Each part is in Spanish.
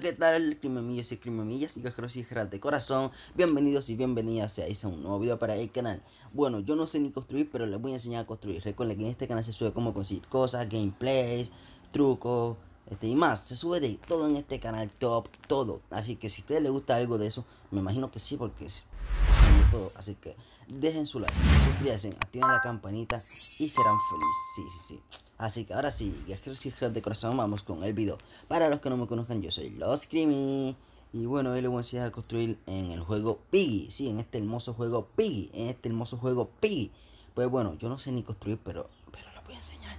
¿qué tal? Crimemillos y crimemillas y cajeros y de corazón. Bienvenidos y bienvenidas a un nuevo video para el canal. Bueno, yo no sé ni construir, pero les voy a enseñar a construir. Recuerden que en este canal se sube cómo conseguir cosas, gameplays, trucos este, y más. Se sube de todo en este canal, top, todo. Así que si a ustedes les gusta algo de eso, me imagino que sí, porque es todo. Así que dejen su like, suscríbanse, activen la campanita y serán felices. Sí, sí, sí. Así que ahora sí, viajeros y de corazón, vamos con el video. Para los que no me conozcan, yo soy Los Creamy. Y bueno, hoy les voy a enseñar a construir en el juego Piggy. Sí, en este hermoso juego Piggy. En este hermoso juego Piggy. Pues bueno, yo no sé ni construir, pero, pero lo voy a enseñar.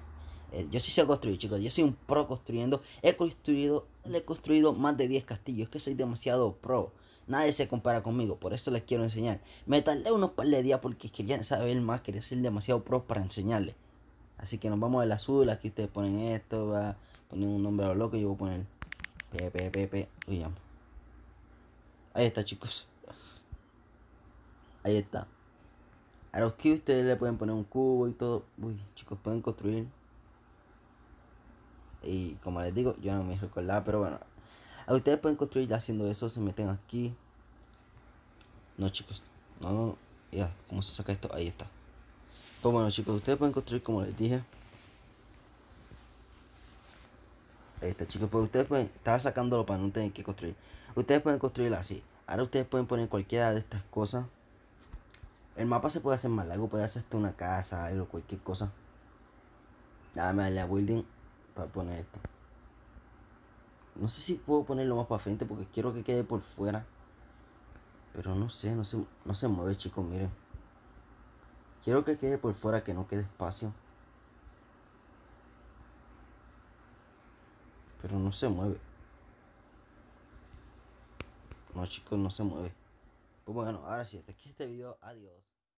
Eh, yo sí sé construir, chicos. Yo soy un pro construyendo. He construido, le he construido más de 10 castillos. Que soy demasiado pro. Nadie se compara conmigo, por eso les quiero enseñar. Me tardé unos par de días porque quería saber más, quería ser demasiado pro para enseñarle. Así que nos vamos al azul. Aquí ustedes ponen esto. Va a un nombre a lo loco. Yo voy a poner PPPP. Ahí está, chicos. Ahí está. A los que ustedes le pueden poner un cubo y todo. Uy, chicos, pueden construir. Y como les digo, yo no me recordaba, pero bueno. A ustedes pueden construir ya haciendo eso. Se meten aquí. No, chicos. No, no. Ya, ¿cómo se saca esto? Ahí está. Pues bueno chicos, ustedes pueden construir como les dije. Este chicos, pues ustedes pueden, estaba sacándolo para no tener que construir. Ustedes pueden construirla así. Ahora ustedes pueden poner cualquiera de estas cosas. El mapa se puede hacer más largo, puede hacer hasta una casa, algo, cualquier cosa. dame la building para poner esto. No sé si puedo ponerlo más para frente porque quiero que quede por fuera. Pero no sé, no no se mueve chicos, miren. Quiero que quede por fuera, que no quede espacio. Pero no se mueve. No chicos, no se mueve. Pues bueno, ahora sí, hasta aquí este video. Adiós.